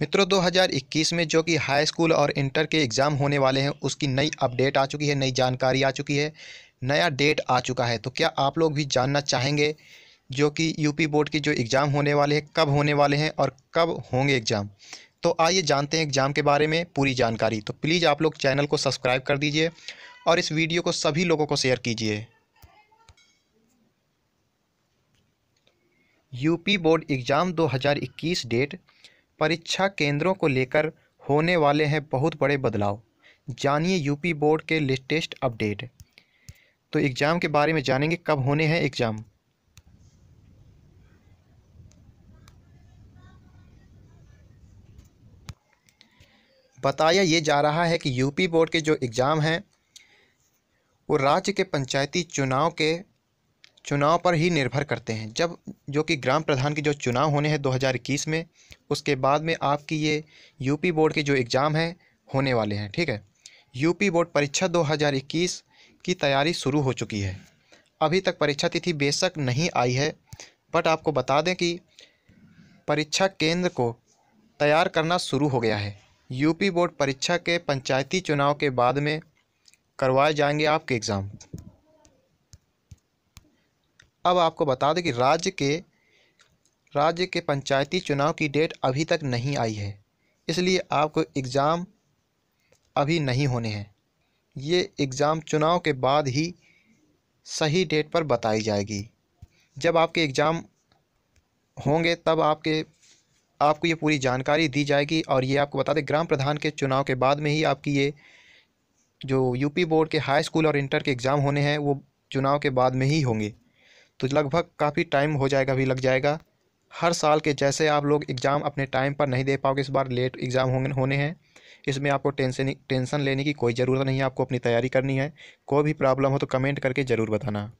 मित्रों 2021 में जो कि हाई स्कूल और इंटर के एग्ज़ाम होने वाले हैं उसकी नई अपडेट आ चुकी है नई जानकारी आ चुकी है नया डेट आ चुका है तो क्या आप लोग भी जानना चाहेंगे जो कि यूपी बोर्ड की जो एग्ज़ाम होने वाले हैं कब होने वाले हैं और कब होंगे एग्ज़ाम तो आइए जानते हैं एग्ज़ाम के बारे में पूरी जानकारी तो प्लीज़ आप लोग चैनल को सब्सक्राइब कर दीजिए और इस वीडियो को सभी लोगों को शेयर कीजिए यूपी बोर्ड एग्ज़ाम 2021 डेट परीक्षा केंद्रों को लेकर होने वाले हैं बहुत बड़े बदलाव जानिए यूपी बोर्ड के लेटेस्ट अपडेट तो एग्ज़ाम के बारे में जानेंगे कब होने हैं एग्ज़ाम बताया ये जा रहा है कि यूपी बोर्ड के जो एग्ज़ाम हैं वो राज्य के पंचायती चुनाव के चुनाव पर ही निर्भर करते हैं जब जो कि ग्राम प्रधान के जो चुनाव होने हैं 2021 में उसके बाद में आपकी ये यूपी बोर्ड के जो एग्ज़ाम हैं होने वाले हैं ठीक है यूपी बोर्ड परीक्षा 2021 की तैयारी शुरू हो चुकी है अभी तक परीक्षा तिथि बेशक नहीं आई है बट आपको बता दें कि परीक्षा केंद्र को तैयार करना शुरू हो गया है यूपी बोर्ड परीक्षा के पंचायती चुनाव के बाद में करवाए जाएंगे आपके एग्ज़ाम अब आपको बता दें कि राज्य के राज्य के पंचायती चुनाव की डेट अभी तक नहीं आई है इसलिए आपको एग्ज़ाम अभी नहीं होने हैं ये एग्ज़ाम चुनाव के बाद ही सही डेट पर बताई जाएगी जब आपके एग्ज़ाम होंगे तब आपके आपको ये पूरी जानकारी दी जाएगी और ये आपको बता दें ग्राम प्रधान के चुनाव के बाद में ही आपकी ये जो यूपी बोर्ड के हाई स्कूल और इंटर के एग्ज़ाम होने हैं वो चुनाव के बाद में ही होंगे तो लगभग काफ़ी टाइम हो जाएगा भी लग जाएगा हर साल के जैसे आप लोग एग्ज़ाम अपने टाइम पर नहीं दे पाओगे इस बार लेट एग्ज़ाम होने हैं इसमें आपको टेंशन टेंशन लेने की कोई ज़रूरत नहीं है आपको अपनी तैयारी करनी है कोई भी प्रॉब्लम हो तो कमेंट करके ज़रूर बताना